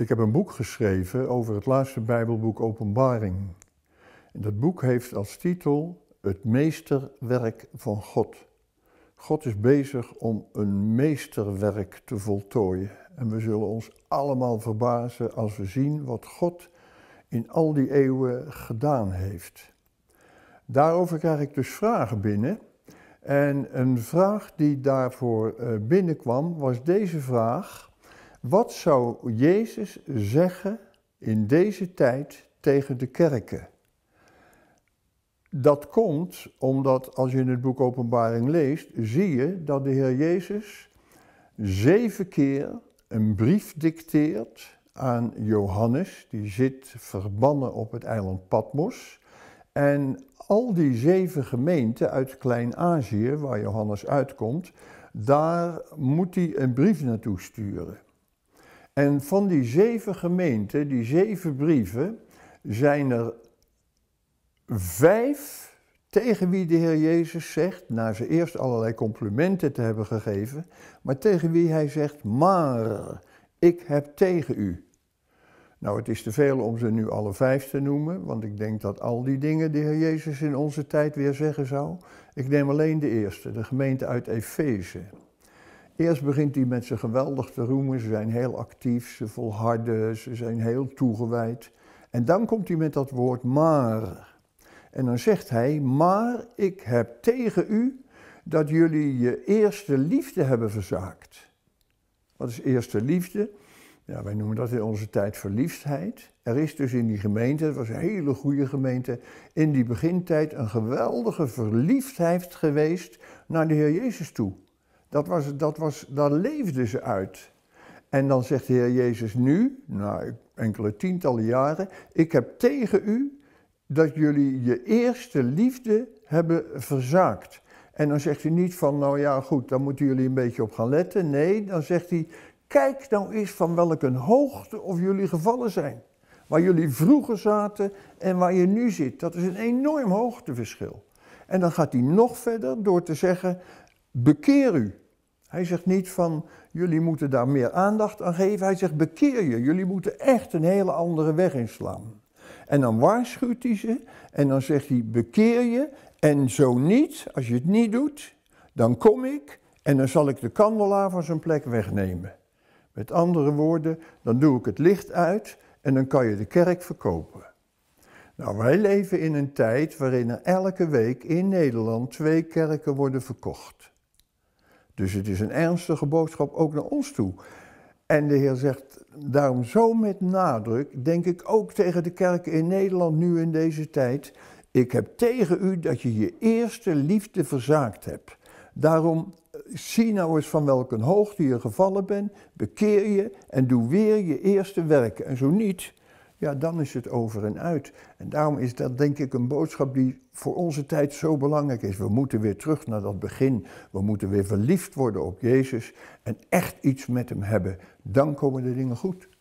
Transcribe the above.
Ik heb een boek geschreven over het laatste Bijbelboek Openbaring. En dat boek heeft als titel Het meesterwerk van God. God is bezig om een meesterwerk te voltooien. En we zullen ons allemaal verbazen als we zien wat God in al die eeuwen gedaan heeft. Daarover krijg ik dus vragen binnen. En een vraag die daarvoor eh, binnenkwam was deze vraag. Wat zou Jezus zeggen in deze tijd tegen de kerken? Dat komt omdat als je in het boek Openbaring leest, zie je dat de Heer Jezus zeven keer een brief dicteert aan Johannes, die zit verbannen op het eiland Patmos. En al die zeven gemeenten uit Klein-Azië, waar Johannes uitkomt, daar moet hij een brief naartoe sturen. En van die zeven gemeenten, die zeven brieven, zijn er vijf tegen wie de Heer Jezus zegt, na ze eerst allerlei complimenten te hebben gegeven, maar tegen wie hij zegt, maar ik heb tegen u. Nou, het is te veel om ze nu alle vijf te noemen, want ik denk dat al die dingen de Heer Jezus in onze tijd weer zeggen zou. Ik neem alleen de eerste, de gemeente uit Efeze. Eerst begint hij met zijn geweldig te roemen. Ze zijn heel actief, ze volharden, ze zijn heel toegewijd. En dan komt hij met dat woord maar. En dan zegt hij: Maar ik heb tegen u dat jullie je eerste liefde hebben verzaakt. Wat is eerste liefde? Ja, wij noemen dat in onze tijd verliefdheid. Er is dus in die gemeente, het was een hele goede gemeente, in die begintijd een geweldige verliefdheid geweest naar de Heer Jezus toe. Dat was, dat was, daar leefden ze uit. En dan zegt de Heer Jezus nu, na enkele tientallen jaren, ik heb tegen u dat jullie je eerste liefde hebben verzaakt. En dan zegt hij niet van, nou ja goed, daar moeten jullie een beetje op gaan letten. Nee, dan zegt hij, kijk nou eens van welk een hoogte of jullie gevallen zijn. Waar jullie vroeger zaten en waar je nu zit. Dat is een enorm hoogteverschil. En dan gaat hij nog verder door te zeggen, bekeer u hij zegt niet van jullie moeten daar meer aandacht aan geven. Hij zegt bekeer je, jullie moeten echt een hele andere weg inslaan. En dan waarschuwt hij ze en dan zegt hij bekeer je en zo niet, als je het niet doet, dan kom ik en dan zal ik de kandelaar van zijn plek wegnemen. Met andere woorden, dan doe ik het licht uit en dan kan je de kerk verkopen. Nou, wij leven in een tijd waarin er elke week in Nederland twee kerken worden verkocht. Dus het is een ernstige boodschap ook naar ons toe. En de Heer zegt daarom zo met nadruk, denk ik ook tegen de kerken in Nederland nu in deze tijd, ik heb tegen u dat je je eerste liefde verzaakt hebt. Daarom eh, zie nou eens van welke hoogte je gevallen bent, bekeer je en doe weer je eerste werken. En zo niet, ja, dan is het over en uit. En daarom is dat denk ik een boodschap die voor onze tijd zo belangrijk is. We moeten weer terug naar dat begin. We moeten weer verliefd worden op Jezus en echt iets met Hem hebben. Dan komen de dingen goed.